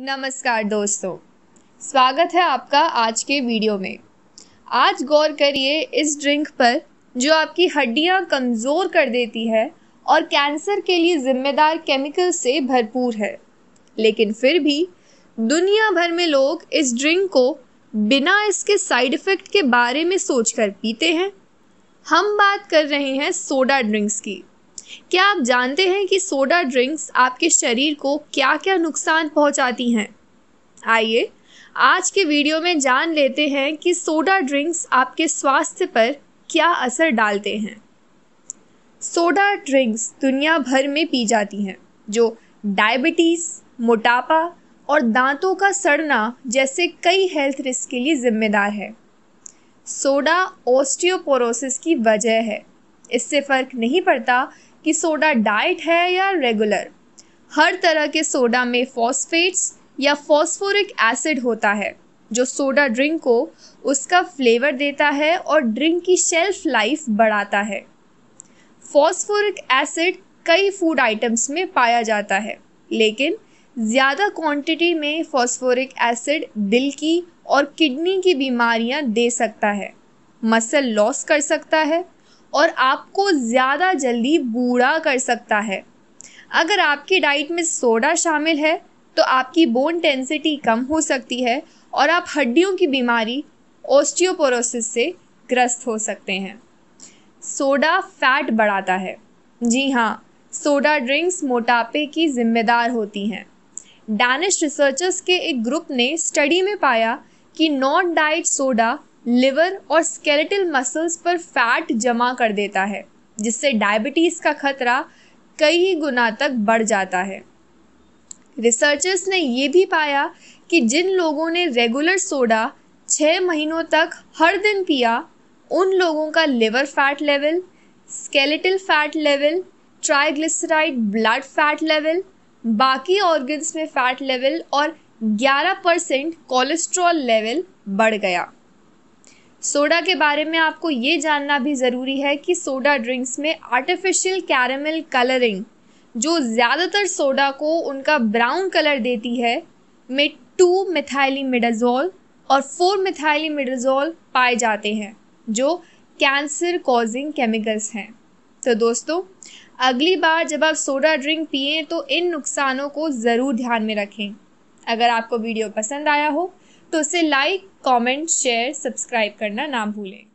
नमस्कार दोस्तों स्वागत है आपका आज के वीडियो में आज गौर करिए इस ड्रिंक पर जो आपकी हड्डियां कमज़ोर कर देती है और कैंसर के लिए जिम्मेदार केमिकल से भरपूर है लेकिन फिर भी दुनिया भर में लोग इस ड्रिंक को बिना इसके साइड इफ़ेक्ट के बारे में सोचकर पीते हैं हम बात कर रहे हैं सोडा ड्रिंक्स की क्या आप जानते हैं कि सोडा ड्रिंक्स आपके शरीर को क्या क्या नुकसान पहुंचाती हैं आइए आज के वीडियो में जान लेते हैं कि सोडा ड्रिंक्स आपके स्वास्थ्य पर क्या असर डालते हैं सोडा ड्रिंक्स दुनिया भर में पी जाती हैं जो डायबिटीज़ मोटापा और दांतों का सड़ना जैसे कई हेल्थ रिस्क के लिए जिम्मेदार है सोडा ऑस्टियोपोरोसिस की वजह है इससे फ़र्क नहीं पड़ता कि सोडा डाइट है या रेगुलर हर तरह के सोडा में फॉस्फेट्स या फॉस्फोरिक एसिड होता है जो सोडा ड्रिंक को उसका फ्लेवर देता है और ड्रिंक की शेल्फ लाइफ बढ़ाता है फॉस्फोरिक एसिड कई फूड आइटम्स में पाया जाता है लेकिन ज़्यादा क्वांटिटी में फॉस्फोरिक एसिड दिल की और किडनी की बीमारियां दे सकता है मसल लॉस कर सकता है और आपको ज़्यादा जल्दी बूढ़ा कर सकता है अगर आपकी डाइट में सोडा शामिल है तो आपकी बोन टेंसिटी कम हो सकती है और आप हड्डियों की बीमारी ओस्टियोपोरोसिस से ग्रस्त हो सकते हैं सोडा फैट बढ़ाता है जी हाँ सोडा ड्रिंक्स मोटापे की जिम्मेदार होती हैं डैनिश रिसर्चर्स के एक ग्रुप ने स्टडी में पाया कि नॉन डाइट सोडा लिवर और स्केलेटल मसल्स पर फैट जमा कर देता है जिससे डायबिटीज़ का खतरा कई गुना तक बढ़ जाता है रिसर्चर्स ने यह भी पाया कि जिन लोगों ने रेगुलर सोडा छः महीनों तक हर दिन पिया उन लोगों का liver fat level skeletal fat level triglyceride blood fat level बाकी ऑर्गन्स में फैट लेवल और 11 परसेंट कोलेस्ट्रॉल लेवल बढ़ गया सोडा के बारे में आपको ये जानना भी ज़रूरी है कि सोडा ड्रिंक्स में आर्टिफिशियल कैरामिल कलरिंग जो ज़्यादातर सोडा को उनका ब्राउन कलर देती है में टू मिडाजोल और फोर मिडाजोल पाए जाते हैं जो कैंसर कॉजिंग केमिकल्स हैं तो दोस्तों अगली बार जब आप सोडा ड्रिंक पिए तो इन नुकसानों को ज़रूर ध्यान में रखें अगर आपको वीडियो पसंद आया हो तो उसे लाइक कमेंट शेयर सब्सक्राइब करना ना भूलें